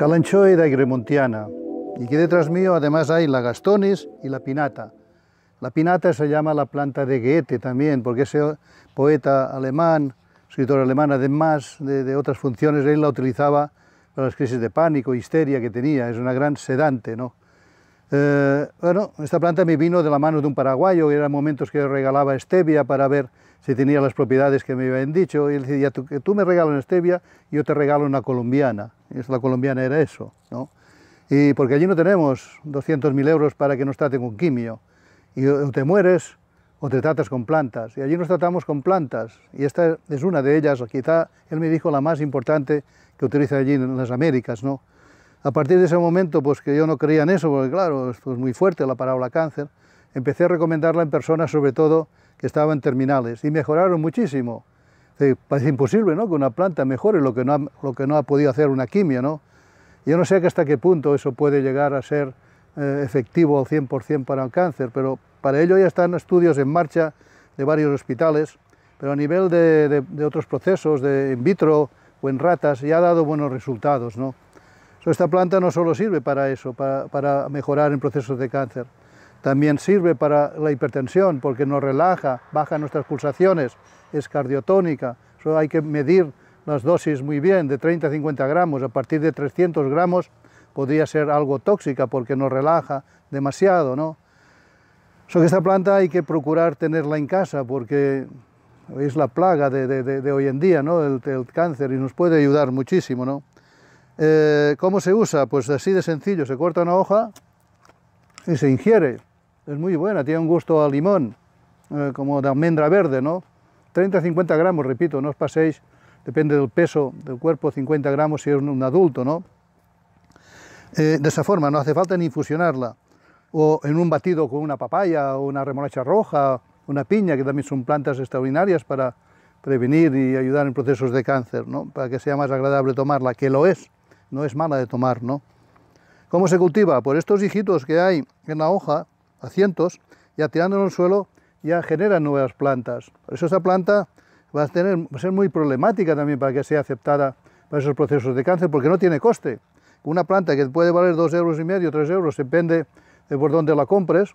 Calanchoe y Gremontiana. Y que detrás mío además hay la gastonis y la Pinata. La Pinata se llama la planta de Goethe también, porque ese poeta alemán, escritor alemán, además de, de otras funciones, él la utilizaba para las crisis de pánico, histeria que tenía. Es una gran sedante, ¿no? Eh, bueno, esta planta me vino de la mano de un paraguayo, y eran momentos que regalaba stevia para ver si tenía las propiedades que me habían dicho, y él decía, tú, tú me regalas una stevia, yo te regalo una colombiana, y la colombiana era eso, ¿no? Y porque allí no tenemos 200.000 euros para que nos traten con quimio, y o te mueres o te tratas con plantas, y allí nos tratamos con plantas, y esta es una de ellas, quizá él me dijo la más importante que utiliza allí en las Américas, ¿no? A partir de ese momento, pues que yo no creía en eso, porque claro, es muy fuerte, la parábola cáncer, empecé a recomendarla en personas, sobre todo, que estaban terminales, y mejoraron muchísimo. parece imposible, ¿no?, que una planta mejore lo que no ha, lo que no ha podido hacer una quimio, ¿no? Yo no sé hasta qué punto eso puede llegar a ser eh, efectivo al 100% para el cáncer, pero para ello ya están estudios en marcha de varios hospitales, pero a nivel de, de otros procesos, de in vitro o en ratas, ya ha dado buenos resultados, ¿no? esta planta no solo sirve para eso, para, para, mejorar en procesos de cáncer, también sirve para la hipertensión porque nos relaja, baja nuestras pulsaciones, es cardiotónica, solo hay que medir las dosis muy bien, de 30 a 50 gramos, a partir de 300 gramos podría ser algo tóxica porque nos relaja demasiado, ¿no? esta planta hay que procurar tenerla en casa porque es la plaga de, de, hoy en día, ¿no? El, el, cáncer y nos puede ayudar muchísimo, ¿no? Eh, ¿Cómo se usa? Pues así de sencillo, se corta una hoja y se ingiere. Es muy buena, tiene un gusto a limón, eh, como de almendra verde, ¿no? 30-50 gramos, repito, no os paséis, depende del peso del cuerpo, 50 gramos si es un adulto, ¿no? Eh, de esa forma, no hace falta ni infusionarla. O en un batido con una papaya, o una remolacha roja, una piña, que también son plantas extraordinarias para prevenir y ayudar en procesos de cáncer, ¿no? Para que sea más agradable tomarla, que lo es no es mala de tomar, ¿no? ¿Cómo se cultiva? Por estos hijitos que hay en la hoja, a cientos, y en al suelo ya generan nuevas plantas. Por eso esta planta va a, ser muy problemática también para que sea aceptada para esos procesos de cáncer, porque no tiene coste. Una planta que puede valer dos euros y medio, tres euros, depende de por dónde la compres,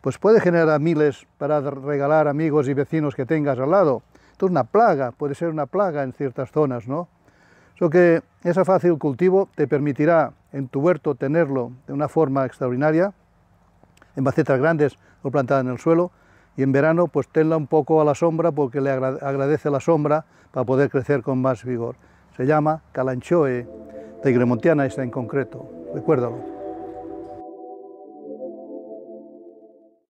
pues puede generar miles para regalar amigos y vecinos que tengas al lado. Esto es una plaga, puede ser una plaga en ciertas zonas, ¿no? Lo que ese fácil cultivo te permitirá en tu huerto tenerlo de una forma extraordinaria, en macetas grandes o plantada en el suelo, y en verano pues tenla un poco a la sombra porque le agradece la sombra para poder crecer con más vigor. Se llama calanchoe, tigremontiana esta en concreto, recuérdalo.